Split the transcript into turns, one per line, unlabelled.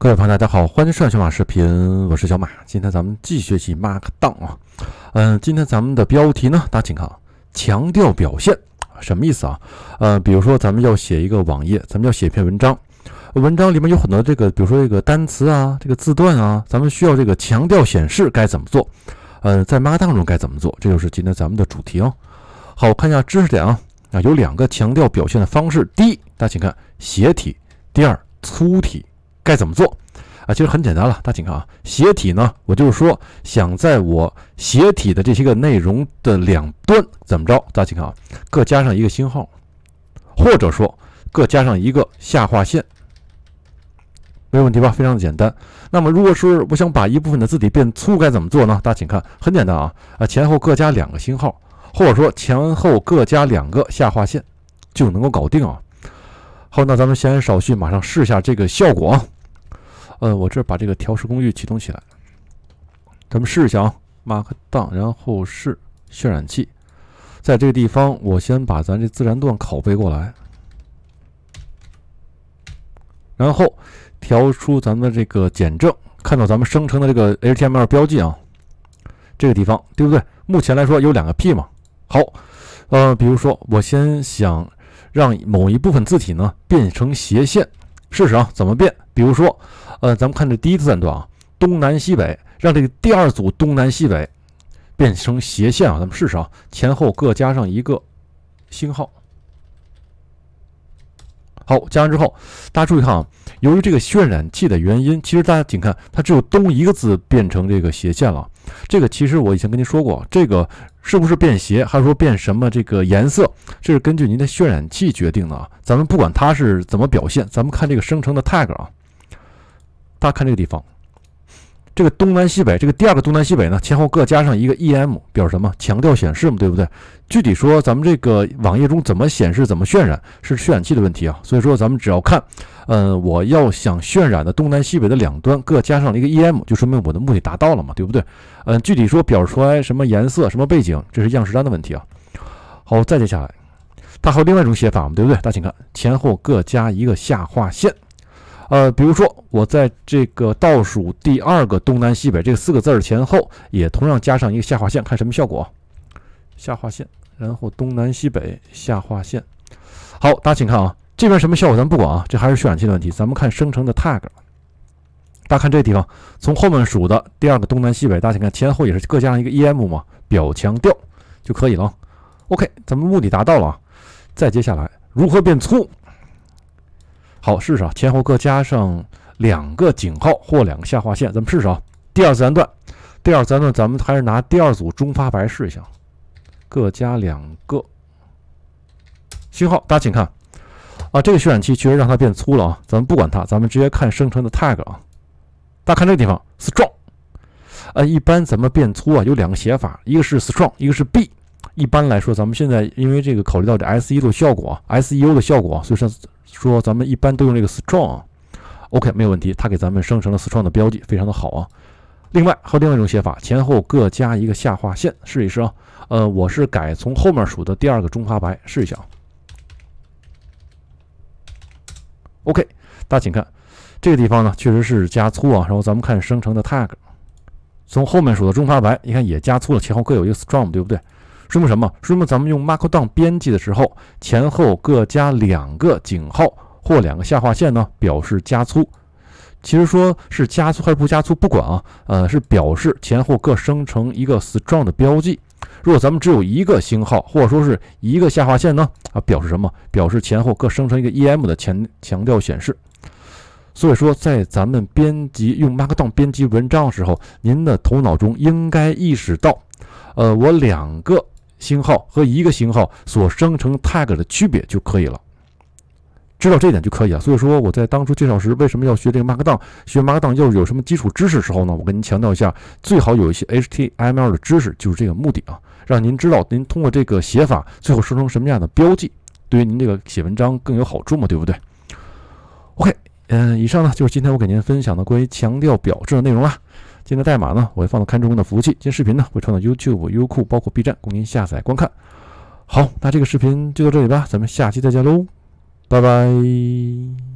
各位朋友，大家好，欢迎收看小马视频，我是小马。今天咱们继续学习 Markdown 啊。嗯，今天咱们的标题呢，大家请看，强调表现什么意思啊？呃，比如说咱们要写一个网页，咱们要写一篇文章，文章里面有很多这个，比如说这个单词啊，这个字段啊，咱们需要这个强调显示，该怎么做？呃，在 Markdown 中该怎么做？这就是今天咱们的主题哦。好，我看一下知识点啊啊，有两个强调表现的方式：第一，大家请看斜体；第二，粗体。该怎么做啊？其实很简单了，大家请看啊，斜体呢，我就是说想在我斜体的这些个内容的两端怎么着？大家请看啊，各加上一个星号，或者说各加上一个下划线，没有问题吧？非常的简单。那么，如果是我想把一部分的字体变粗，该怎么做呢？大家请看，很简单啊，啊，前后各加两个星号，或者说前后各加两个下划线，就能够搞定啊。好，那咱们先少叙，马上试一下这个效果。啊。呃，我这把这个调试工具启动起来，咱们试一下啊。Markdown，然后是渲染器，在这个地方，我先把咱这自然段拷贝过来，然后调出咱们这个减震，看到咱们生成的这个 HTML 标记啊，这个地方对不对？目前来说有两个 P 嘛。好，呃，比如说我先想让某一部分字体呢变成斜线。试试啊，怎么变？比如说，呃，咱们看这第一自然段啊，东南西北，让这个第二组东南西北变成斜线啊。咱们试试啊，前后各加上一个星号。好，加完之后，大家注意看啊，由于这个渲染器的原因，其实大家请看，它只有东一个字变成这个斜线了。这个其实我以前跟您说过，这个是不是变斜，还是说变什么这个颜色，这是根据您的渲染器决定的啊。咱们不管它是怎么表现，咱们看这个生成的 tag 啊，大家看这个地方。这个东南西北，这个第二个东南西北呢，前后各加上一个 e m，表示什么？强调显示嘛，对不对？具体说，咱们这个网页中怎么显示、怎么渲染，是渲染器的问题啊。所以说，咱们只要看，嗯，我要想渲染的东南西北的两端各加上一个 e m，就说明我的目的达到了嘛，对不对？嗯，具体说表示出来什么颜色、什么背景，这是样式单的问题啊。好，再接下来，它还有另外一种写法嘛，对不对？大家请看，前后各加一个下划线。呃，比如说我在这个倒数第二个“东南西北”这四个字儿前后，也同样加上一个下划线，看什么效果？下划线，然后“东南西北”下划线。好，大家请看啊，这边什么效果咱不管啊，这还是渲染器的问题。咱们看生成的 tag，大家看这地方，从后面数的第二个“东南西北”，大家请看前后也是各加上一个 em 嘛，表强调就可以了。OK，咱们目的达到了再接下来，如何变粗？好，试试啊，前后各加上两个井号或两个下划线，咱们试试啊。第二自然段，第二自然段，咱们还是拿第二组中发白试一下，各加两个星号，大家请看啊，这个渲染器确实让它变粗了啊。咱们不管它，咱们直接看生成的 tag 啊。大家看这个地方，strong，呃，一般咱们变粗啊，有两个写法，一个是 strong，一个是 b。一般来说，咱们现在因为这个考虑到这 s e 的效果啊，SEO 的效果，所以说说咱们一般都用这个 strong。啊。OK，没有问题，它给咱们生成了 strong 的标记，非常的好啊。另外还有另外一种写法，前后各加一个下划线，试一试啊。呃，我是改从后面数的第二个中发白，试一下。OK，大家请看这个地方呢，确实是加粗啊。然后咱们看生成的 tag，从后面数的中发白，你看也加粗了，前后各有一个 strong，对不对？说明什么？说明咱们用 Markdown 编辑的时候，前后各加两个井号或两个下划线呢，表示加粗。其实说是加粗还是不加粗，不管啊，呃，是表示前后各生成一个 strong 的标记。如果咱们只有一个星号或者说是一个下划线呢，啊，表示什么？表示前后各生成一个 em 的强强调显示。所以说，在咱们编辑用 Markdown 编辑文章的时候，您的头脑中应该意识到，呃，我两个。星号和一个星号所生成 tag 的区别就可以了，知道这一点就可以了。所以说我在当初介绍时为什么要学这个 markdown，学 markdown 要有什么基础知识时候呢？我跟您强调一下，最好有一些 HTML 的知识，就是这个目的啊，让您知道您通过这个写法最后生成什么样的标记，对于您这个写文章更有好处嘛，对不对？OK，嗯，以上呢就是今天我给您分享的关于强调表示的内容啦。今天的代码呢，我会放到看中文的服务器。今天视频呢，会传到 YouTube、优酷，包括 B 站，供您下载观看。好，那这个视频就到这里吧，咱们下期再见喽，拜拜。